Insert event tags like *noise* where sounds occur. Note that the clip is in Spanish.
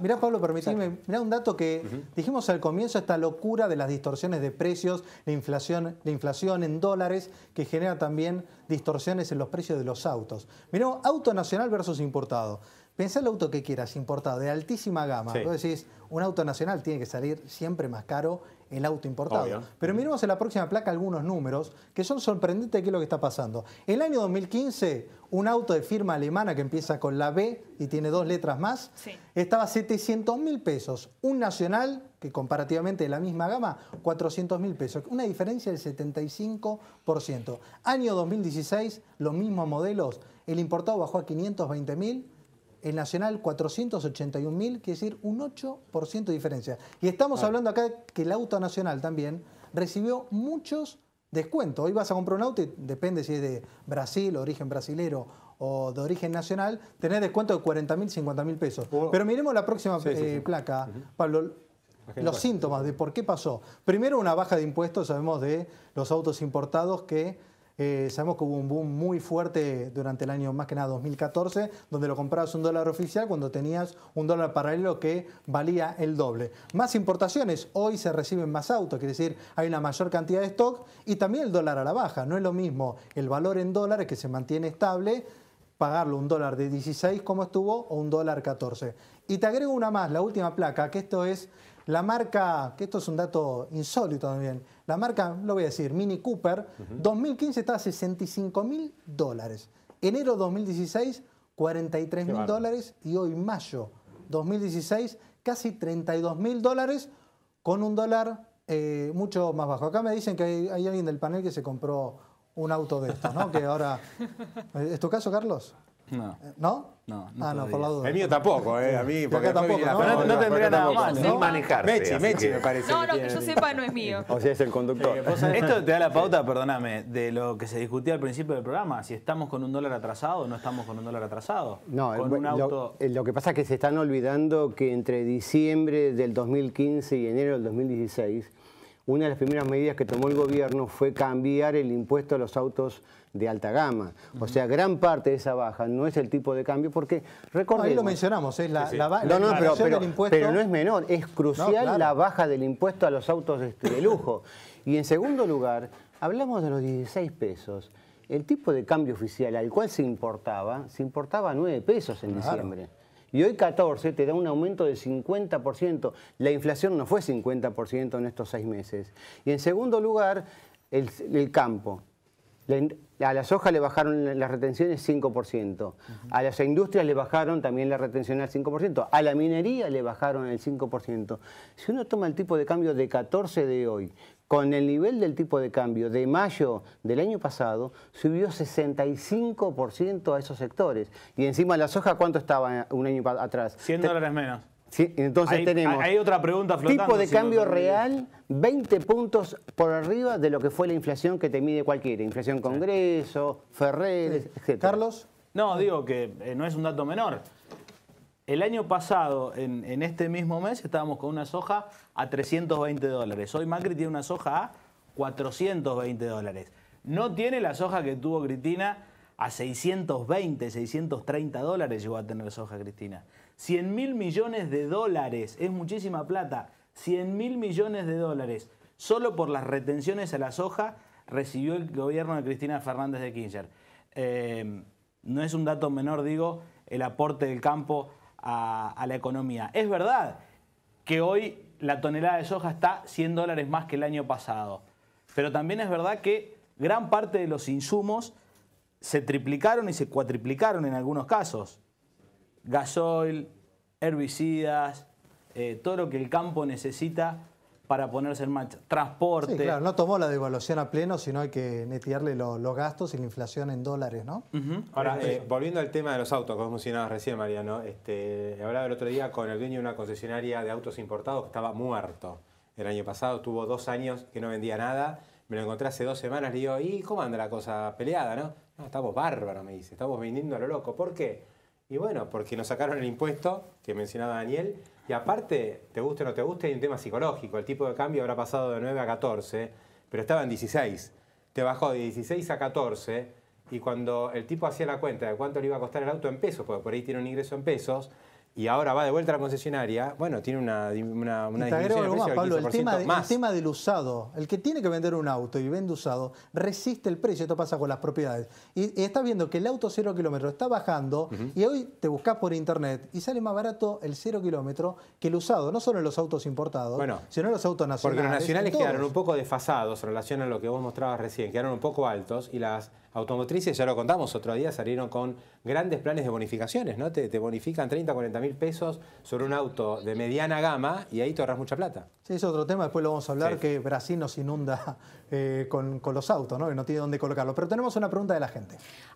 Mirá, Pablo, permíteme, mirá un dato que dijimos al comienzo, esta locura de las distorsiones de precios, la inflación, la inflación en dólares, que genera también distorsiones en los precios de los autos. Mirá, auto nacional versus importado. Pensá el auto que quieras, importado, de altísima gama. Entonces, decís, un auto nacional tiene que salir siempre más caro el auto importado. Pero miremos en la próxima placa algunos números que son sorprendentes de qué es lo que está pasando. En El año 2015, un auto de firma alemana que empieza con la B y tiene dos letras más, estaba a 700 mil pesos. Un nacional, que comparativamente de la misma gama, 400 mil pesos. Una diferencia del 75%. Año 2016, los mismos modelos, el importado bajó a 520 mil el Nacional mil quiere decir un 8% de diferencia. Y estamos ah. hablando acá que el auto nacional también recibió muchos descuentos. Hoy vas a comprar un auto y depende si es de Brasil, origen brasilero o de origen nacional, tenés descuento de mil 40.000, mil pesos. Oh. Pero miremos la próxima eh, placa, Pablo los síntomas de por qué pasó. Primero, una baja de impuestos, sabemos, de los autos importados que eh, sabemos que hubo un boom muy fuerte durante el año más que nada 2014, donde lo comprabas un dólar oficial cuando tenías un dólar paralelo que valía el doble. Más importaciones, hoy se reciben más autos, quiere decir, hay una mayor cantidad de stock y también el dólar a la baja. No es lo mismo el valor en dólares que se mantiene estable, pagarlo un dólar de 16 como estuvo o un dólar 14. Y te agrego una más, la última placa, que esto es la marca, que esto es un dato insólito también, la marca, lo voy a decir, Mini Cooper, 2015 estaba a 65 mil dólares. Enero 2016, 43 mil dólares y hoy mayo 2016, casi 32 mil dólares con un dólar eh, mucho más bajo. Acá me dicen que hay, alguien del panel que se compró un auto de esto, ¿no? que ahora... *laughs* ¿Es tu caso, Carlos? No. ¿No? No, no. Ah, no, por la duda. El mío tampoco, ¿eh? A mí, porque tampoco. No, no, tendría nada más mal. manejarse. Mechi, Mechi me parece. No, lo no, que yo sepa no es mío. *laughs* O sea, es el conductor. Esto te da la pauta, perdóname, de lo que se discutía al principio del programa. Si estamos con un dólar atrasado o no estamos con un dólar atrasado. No, con un auto... lo, lo que pasa es que se están olvidando que entre diciembre del 2015 y enero del 2016 una de las primeras medidas que tomó el gobierno fue cambiar el impuesto a los autos de alta gama. O sea, gran parte de esa baja no es el tipo de cambio porque recordemos... ahí lo mencionamos, es la, baja la, no, pero, del impuesto... Pero no es menor, es crucial la baja del impuesto a los autos este, de, lujo. y en segundo lugar, hablamos de los 16 pesos. El tipo de cambio oficial al cual se importaba, se importaba 9 pesos en diciembre y hoy 14 te da un aumento del 50%. La inflación no fue 50% en estos seis meses. Y en segundo lugar, el, el campo a la soja le bajaron las retenciones 5%, a las industrias le bajaron también la retención al 5%, a la minería le bajaron el 5%. Si uno toma el tipo de cambio de 14 de hoy, con el nivel del tipo de cambio de mayo del año pasado, subió 65% a esos sectores. Y encima la soja, ¿cuánto estaba un año atrás? 100 dólares menos. Sí, entonces tenemos. Hay otra pregunta flotando. Tipo de cambio real, 20 puntos por arriba de lo que fue la inflación que te mide cualquiera. Inflación Congreso, Ferrer, etc. Carlos. No, digo que eh, no es un dato menor. El año pasado, en, en, este mismo mes, estábamos con una soja a 320 dólares. Hoy Macri tiene una soja a 420 dólares. No tiene la soja que tuvo Cristina a 620, 630 dólares llegó a tener soja, Cristina. 100 mil millones de dólares, es muchísima plata. 100 mil millones de dólares. Solo por las retenciones a la soja recibió el gobierno de Cristina Fernández de Kirchner. Em, no es un dato menor, digo, el aporte del campo a, a la economía. Es verdad que hoy la tonelada de soja está 100 dólares más que el año pasado. Pero también es verdad que gran parte de los insumos se triplicaron y se cuatriplicaron en algunos casos. Gasoil, herbicidas, eh, todo lo que el campo necesita para ponerse en marcha. Transporte. Sí, claro, no tomó la devaluación a pleno, sino hay que netearle los gastos y la inflación en dólares, ¿no? Ahora, eh, volviendo al tema de los autos, como mencionabas recién, Mariano, este, hablaba el otro día con el dueño de una concesionaria de autos importados que estaba muerto el año pasado, tuvo dos años que no vendía nada me lo encontré hace dos semanas, le digo, ¿y cómo anda la cosa peleada, no? No, estamos bárbaros, me dice, estamos vendiendo a lo loco. ¿Por qué? Y bueno, porque nos sacaron el impuesto que mencionaba Daniel. Y aparte, te guste o no te guste, hay un tema psicológico. El tipo de cambio habrá pasado de 9 a 14, pero estaba en 16. Te bajó de 16 a 14 y cuando el tipo hacía la cuenta de cuánto le iba a costar el auto en pesos, porque por ahí tiene un ingreso en pesos, y ahora va de vuelta a la concesionaria, bueno, tiene una, una, una disminución Pablo, el tema, del usado, el que tiene que vender un auto y vende usado, resiste el precio, esto pasa con las propiedades. Y, estás viendo que el auto cero kilómetro está bajando y hoy te buscas por internet y sale más barato el cero kilómetro que el usado, no solo en los autos importados, sino en los autos nacionales. Porque los nacionales quedaron un poco desfasados en relación a lo que vos mostrabas recién, quedaron un poco altos y las automotrices, ya lo contamos otro día, salieron con grandes planes de bonificaciones, ¿no? Te, bonifican 30, 40 mil pesos sobre un auto de mediana gama y ahí te ahorras mucha plata. Sí, es otro tema, después lo vamos a hablar, que Brasil nos inunda eh, con, los autos, ¿no? Y no tiene dónde colocarlos. Pero tenemos una pregunta de la gente.